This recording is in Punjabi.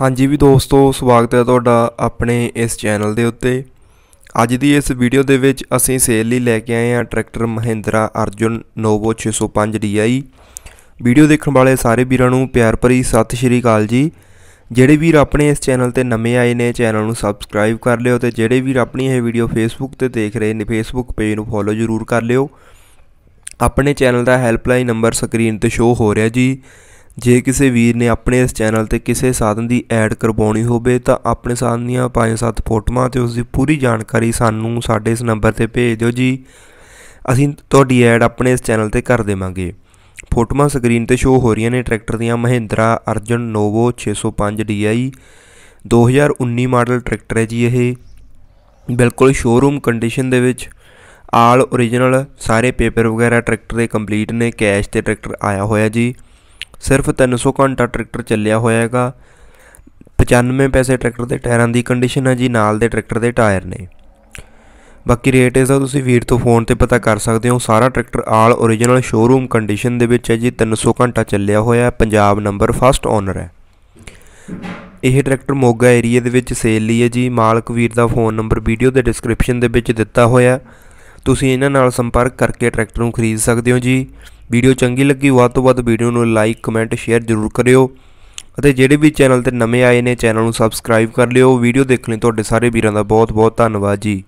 ਹਾਂਜੀ ਵੀ ਦੋਸਤੋ ਸਵਾਗਤ ਹੈ ਤੁਹਾਡਾ ਆਪਣੇ ਇਸ ਚੈਨਲ ਦੇ ਉੱਤੇ ਅੱਜ ਦੀ ਇਸ ਵੀਡੀਓ ਦੇ ਵਿੱਚ ਅਸੀਂ ਸੇਲ ਲਈ ਲੈ ਕੇ ਆਏ ਹਾਂ tractor Mahindra Arjun Novo 605 DI video ਦੇਖਣ ਵਾਲੇ ਸਾਰੇ ਵੀਰਾਂ ਨੂੰ ਪਿਆਰ ਭਰੀ ਸਤਿ ਸ਼੍ਰੀ ਅਕਾਲ ਜੀ ਜਿਹੜੇ ਵੀਰ ਆਪਣੇ ਇਸ ਚੈਨਲ ਤੇ ਨਵੇਂ ਆਏ ਨੇ ਚੈਨਲ ਨੂੰ ਸਬਸਕ੍ਰਾਈਬ ਕਰ ਲਿਓ ਤੇ ਜਿਹੜੇ ਵੀਰ ਆਪਣੀ ਇਹ ਵੀਡੀਓ ਫੇਸਬੁੱਕ ਤੇ ਦੇਖ ਰਹੇ ਨੇ ਫੇਸਬੁੱਕ ਪੇਜ ਨੂੰ ਫੋਲੋ ਜ਼ਰੂਰ ਕਰ ਲਿਓ ਆਪਣੇ ਚੈਨਲ ਦਾ ਹੈਲਪਲਾਈਨ ਨੰਬਰ ਸਕਰੀਨ ਤੇ ਸ਼ੋ ਹੋ ਰਿਹਾ ਜੀ ਜੇ ਕਿਸੇ ਵੀਰ ਨੇ ਆਪਣੇ ਇਸ ਚੈਨਲ ਤੇ ਕਿਸੇ ਸਾਧਨ ਦੀ ਐਡ ਕਰਵਾਉਣੀ ਹੋਵੇ ਤਾਂ ਆਪਣੇ ਸਾਧਨ ਦੀਆਂ 5-7 ਫੋਟੋਆਂ ਤੇ ਉਸ ਦੀ ਪੂਰੀ ਜਾਣਕਾਰੀ ਸਾਨੂੰ ਸਾਡੇ ਇਸ ਨੰਬਰ ਤੇ ਭੇਜ ਦਿਓ ਜੀ ਅਸੀਂ ਤੁਹਾਡੀ ਐਡ ਆਪਣੇ ਇਸ ਚੈਨਲ ਤੇ ਕਰ ਦੇਵਾਂਗੇ ਫੋਟੋਆਂ ਸਕਰੀਨ ਤੇ ਸ਼ੋ ਹੋ ਰਹੀਆਂ ਨੇ ਟਰੈਕਟਰ ਦੀਆਂ Mahindra Arjun Novo 605 DI 2019 model tractor ਹੈ ਜੀ ਇਹ ਬਿਲਕੁਲ ਸ਼ੋਰੂਮ ਕੰਡੀਸ਼ਨ ਦੇ ਵਿੱਚ ਆਲ origignal ਸਾਰੇ ਪੇਪਰ ਵਗੈਰਾ ਟਰੈਕਟਰ ਦੇ ਕੰਪਲੀਟ ਨੇ ਕੈਸ਼ ਤੇ ਟਰੈਕਟਰ ਆਇਆ ਹੋਇਆ ਜੀ ਸਿਰਫ 300 ਘੰਟਾ ਟਰੈਕਟਰ ਚੱਲਿਆ ਹੋਇਆ ਹੈਗਾ 95 ਪੈਸੇ ਟਰੈਕਟਰ ਦੇ ਟਾਇਰਾਂ ਦੀ ਕੰਡੀਸ਼ਨ ਹੈ ਜੀ ਨਾਲ ਦੇ ਟਰੈਕਟਰ ਦੇ ਟਾਇਰ ਨੇ ਬਾਕੀ ਰੇਟ ਇਸ ਦਾ ਤੁਸੀਂ ਵੀਰ ਤੋਂ ਫੋਨ ਤੇ ਪਤਾ ਕਰ ਸਕਦੇ ਹੋ ਸਾਰਾ tractor all origignal showroom condition ਦੇ ਵਿੱਚ ਹੈ ਜੀ 300 ਘੰਟਾ ਚੱਲਿਆ ਹੋਇਆ ਹੈ ਪੰਜਾਬ ਨੰਬਰ ਫਸਟ ਓਨਰ ਹੈ ਇਹ ਟਰੈਕਟਰ ਮੋਗਾ ਏਰੀਆ ਦੇ ਵਿੱਚ ਸੇਲ ਲਈ ਹੈ ਜੀ ਮਾਲਕ ਵੀਰ ਦਾ ਫੋਨ ਨੰਬਰ ਵੀਡੀਓ ਦੇ ਡਿਸਕ੍ਰਿਪਸ਼ਨ ਦੇ ਵਿੱਚ ਦਿੱਤਾ ਹੋਇਆ ਤੁਸੀਂ ਇਹਨਾਂ ਨਾਲ ਸੰਪਰਕ ਕਰਕੇ ਟਰੈਕਟਰ ਨੂੰ ਖਰੀਦ ਸਕਦੇ ਹੋ ਜੀ ਵੀਡੀਓ ਚੰਗੀ ਲੱਗੀ ਵੱਧ ਤੋਂ ਵੱਧ ਵੀਡੀਓ ਨੂੰ ਲਾਈਕ ਕਮੈਂਟ ਸ਼ੇਅਰ ਜ਼ਰੂਰ ਕਰਿਓ ਅਤੇ ਜਿਹੜੇ ਵੀ ਚੈਨਲ ਤੇ ਨਵੇਂ ਆਏ ਨੇ ਚੈਨਲ ਨੂੰ ਸਬਸਕ੍ਰਾਈਬ ਕਰ ਲਿਓ ਵੀਡੀਓ ਦੇਖਣ ਲਈ ਤੁਹਾਡੇ ਸਾਰੇ ਵੀਰਾਂ ਦਾ ਬਹੁਤ ਬਹੁਤ ਧੰਨਵਾਦ ਜੀ